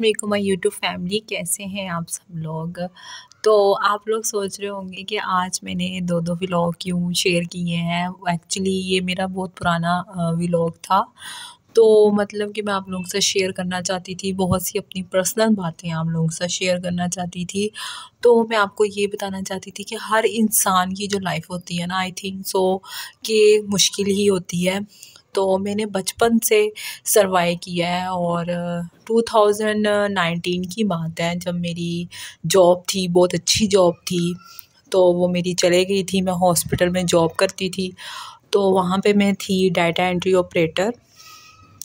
मेकू my YouTube family कैसे हैं आप सब लोग तो आप लोग सोच रहे होंगे कि आज मैंने दो दो व्लॉग क्यों शेयर किए हैं एक्चुअली ये मेरा बहुत पुराना व्लॉग था तो मतलब कि मैं आप लोगों से शेयर करना चाहती थी बहुत सी अपनी पर्सनल बातें आप लोगों से शेयर करना चाहती थी तो मैं आपको ये बताना चाहती थी कि हर इंसान की जो लाइफ होती है ना आई थिंक सो कि मुश्किल ही होती है तो मैंने बचपन से सर्वाइव किया है और 2019 की बात है जब मेरी जॉब थी बहुत अच्छी जॉब थी तो वो मेरी चले गई थी मैं हॉस्पिटल में जॉब करती थी तो वहाँ पे मैं थी डाटा एंट्री ऑपरेटर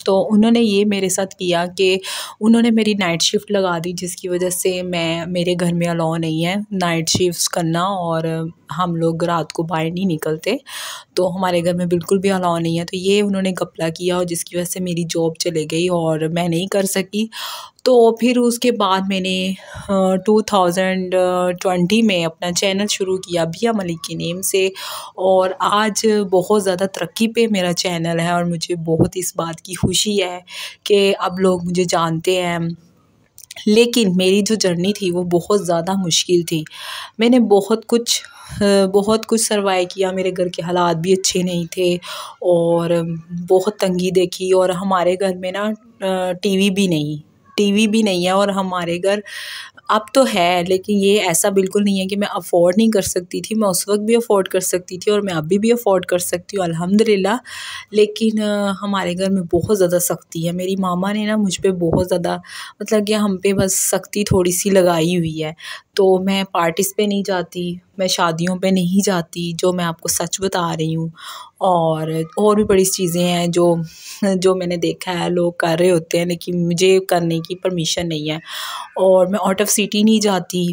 तो उन्होंने ये मेरे साथ किया कि उन्होंने मेरी नाइट शिफ्ट लगा दी जिसकी वजह से मैं मेरे घर में अलाउ नहीं है नाइट शिफ्ट करना और हम लोग रात को बाहर नहीं निकलते तो हमारे घर में बिल्कुल भी अलाउ नहीं है तो ये उन्होंने घपला किया और जिसकी वजह से मेरी जॉब चले गई और मैं नहीं कर सकी तो फिर उसके बाद मैंने टू थाउजेंड ट्वेंटी में अपना चैनल शुरू किया बिया मलिक के नेम से और आज बहुत ज़्यादा तरक्की पे मेरा चैनल है और मुझे बहुत इस बात की खुशी है कि अब लोग मुझे जानते हैं लेकिन मेरी जो जर्नी थी वो बहुत ज़्यादा मुश्किल थी मैंने बहुत कुछ बहुत कुछ सर्वाइव किया मेरे घर के हालात भी अच्छे नहीं थे और बहुत तंगी देखी और हमारे घर में ना टीवी भी नहीं टीवी भी नहीं है और हमारे घर अब तो है लेकिन ये ऐसा बिल्कुल नहीं है कि मैं अफोर्ड नहीं कर सकती थी मैं उस वक्त भी अफोर्ड कर सकती थी और मैं अभी भी अफोर्ड कर सकती हूँ अल्हम्दुलिल्लाह लेकिन हमारे घर में बहुत ज़्यादा सख्ती है मेरी मामा ने ना मुझ पर बहुत ज़्यादा मतलब कि हम पे बस सख्ती थोड़ी सी लगाई हुई है तो मैं पार्टीज़ पे नहीं जाती मैं शादियों पे नहीं जाती जो मैं आपको सच बता रही हूँ और और भी बड़ी चीज़ें हैं जो जो मैंने देखा है लोग कर रहे होते हैं लेकिन मुझे करने की परमिशन नहीं है और मैं आउट ऑफ सिटी नहीं जाती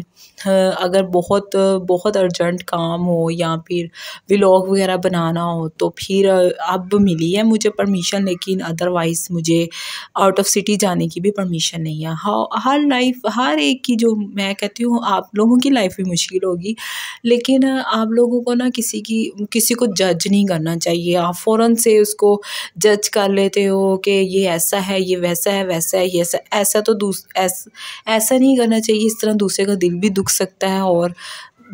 अगर बहुत बहुत अर्जेंट काम हो या फिर व्लॉग वगैरह बनाना हो तो फिर अब मिली है मुझे परमिशन लेकिन अदरवाइज़ मुझे आउट ऑफ सिटी जाने की भी परमिशन नहीं है हर लाइफ हर एक की जो मैं कहती हूँ आप लोगों की लाइफ भी मुश्किल होगी लेकिन आप लोगों को ना किसी की किसी को जज नहीं करना चाहिए आप फ़ौर से उसको जज कर लेते हो कि ये ऐसा है ये वैसा है वैसा है ये ऐसा ऐसा तो दूस ऐस, ऐसा नहीं करना चाहिए इस तरह दूसरे का दिल भी दुख सकता है और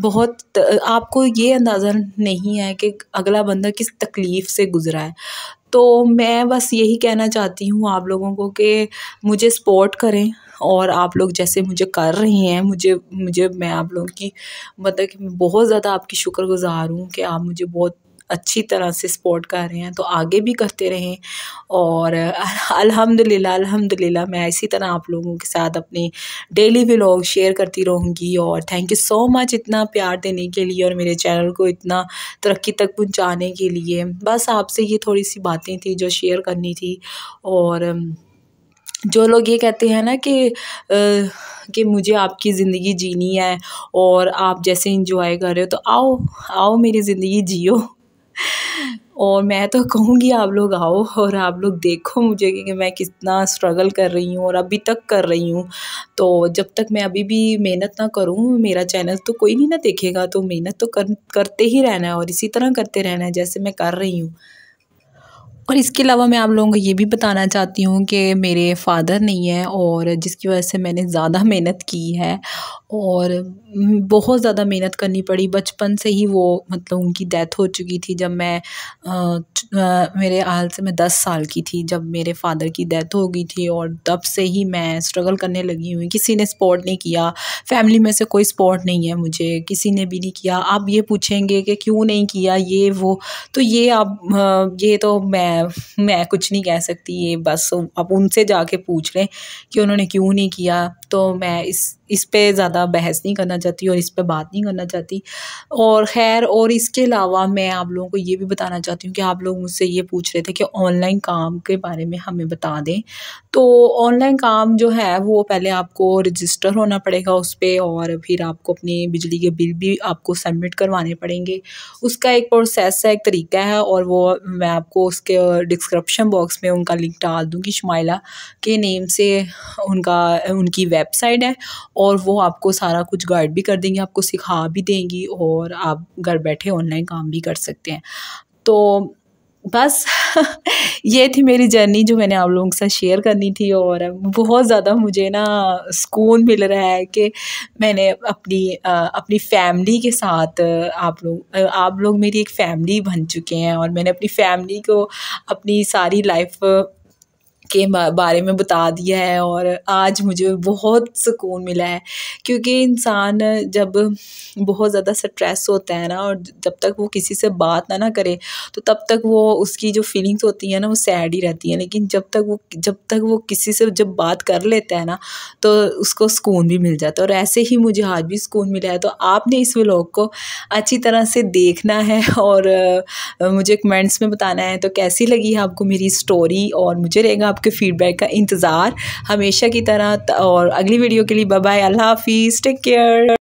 बहुत आपको ये अंदाज़ा नहीं है कि अगला बंदा किस तकलीफ़ से गुज़रा है तो मैं बस यही कहना चाहती हूँ आप लोगों को कि मुझे सपोर्ट करें और आप लोग जैसे मुझे कर रही हैं मुझे मुझे मैं आप लोगों की मतलब कि बहुत ज़्यादा आपकी शुक्रगुजार हूँ कि आप मुझे बहुत अच्छी तरह से सपोर्ट कर रहे हैं तो आगे भी करते रहें और अल्हम्दुलिल्लाह अल्हम्दुलिल्लाह मैं इसी तरह आप लोगों के साथ अपने डेली व्लॉग शेयर करती रहूँगी और थैंक यू सो मच इतना प्यार देने के लिए और मेरे चैनल को इतना तरक्की तक पहुँचाने के लिए बस आपसे ये थोड़ी सी बातें थी जो शेयर करनी थी और जो लोग ये कहते हैं ना कि आ, कि मुझे आपकी ज़िंदगी जीनी है और आप जैसे इंजॉय कर रहे हो तो आओ आओ मेरी ज़िंदगी जियो और मैं तो कहूँगी आप लोग आओ और आप लोग देखो मुझे कि मैं कितना स्ट्रगल कर रही हूँ और अभी तक कर रही हूँ तो जब तक मैं अभी भी मेहनत ना करूँ मेरा चैनल तो कोई नहीं ना देखेगा तो मेहनत तो कर, करते ही रहना है और इसी तरह करते रहना है जैसे मैं कर रही हूँ और इसके अलावा मैं आप लोगों को ये भी बताना चाहती हूँ कि मेरे फादर नहीं हैं और जिसकी वजह से मैंने ज़्यादा मेहनत की है और बहुत ज़्यादा मेहनत करनी पड़ी बचपन से ही वो मतलब उनकी डेथ हो चुकी थी जब मैं आ, आ, मेरे हाल से मैं दस साल की थी जब मेरे फादर की डेथ हो गई थी और तब से ही मैं स्ट्रगल करने लगी हुई किसी ने सपोर्ट नहीं किया फैमिली में से कोई सपोर्ट नहीं है मुझे किसी ने भी नहीं किया आप ये पूछेंगे कि क्यों नहीं किया ये वो तो ये आप ये तो मैं मैं मैं कुछ नहीं कह सकती ये बस आप उनसे जाके पूछ लें कि उन्होंने क्यों नहीं किया तो मैं इस इस पे ज़्यादा बहस नहीं करना चाहती और इस पे बात नहीं करना चाहती और खैर और इसके अलावा मैं आप लोगों को ये भी बताना चाहती हूँ कि आप लोग मुझसे ये पूछ रहे थे कि ऑनलाइन काम के बारे में हमें बता दें तो ऑनलाइन काम जो है वो पहले आपको रजिस्टर होना पड़ेगा उस पर और फिर आपको अपने बिजली के बिल भी आपको सबमिट करवाने पड़ेंगे उसका एक प्रोसेस है एक तरीका है और वो मैं आपको उसके डिस्क्रिप्शन बॉक्स में उनका लिंक डाल दूँगी शुमाइला के नेम से उनका उनकी वेबसाइट है और वो आपको सारा कुछ गाइड भी कर देंगी आपको सिखा भी देंगी और आप घर बैठे ऑनलाइन काम भी कर सकते हैं तो बस ये थी मेरी जर्नी जो मैंने आप लोगों के साथ शेयर करनी थी और बहुत ज़्यादा मुझे ना सुकून मिल रहा है कि मैंने अपनी अपनी फैमिली के साथ आप लोग आप लोग मेरी एक फैमिली बन चुके हैं और मैंने अपनी फैमिली को अपनी सारी लाइफ के बारे में बता दिया है और आज मुझे बहुत सुकून मिला है क्योंकि इंसान जब बहुत ज़्यादा स्ट्रेस होता है ना और जब तक वो किसी से बात ना ना करे तो तब तक वो उसकी जो फीलिंग्स होती हैं ना वो सैड ही रहती हैं लेकिन जब तक वो जब तक वो किसी से जब बात कर लेता है ना तो उसको सुकून भी मिल जाता है और ऐसे ही मुझे आज भी सुकून मिला है तो आपने इस व्लॉग को अच्छी तरह से देखना है और मुझे कमेंट्स में बताना है तो कैसी लगी है आपको मेरी स्टोरी और मुझे रहेगा आपके फीडबैक का इंतज़ार हमेशा की तरह और अगली वीडियो के लिए बाय अल्लाह हाफिज़ टेक केयर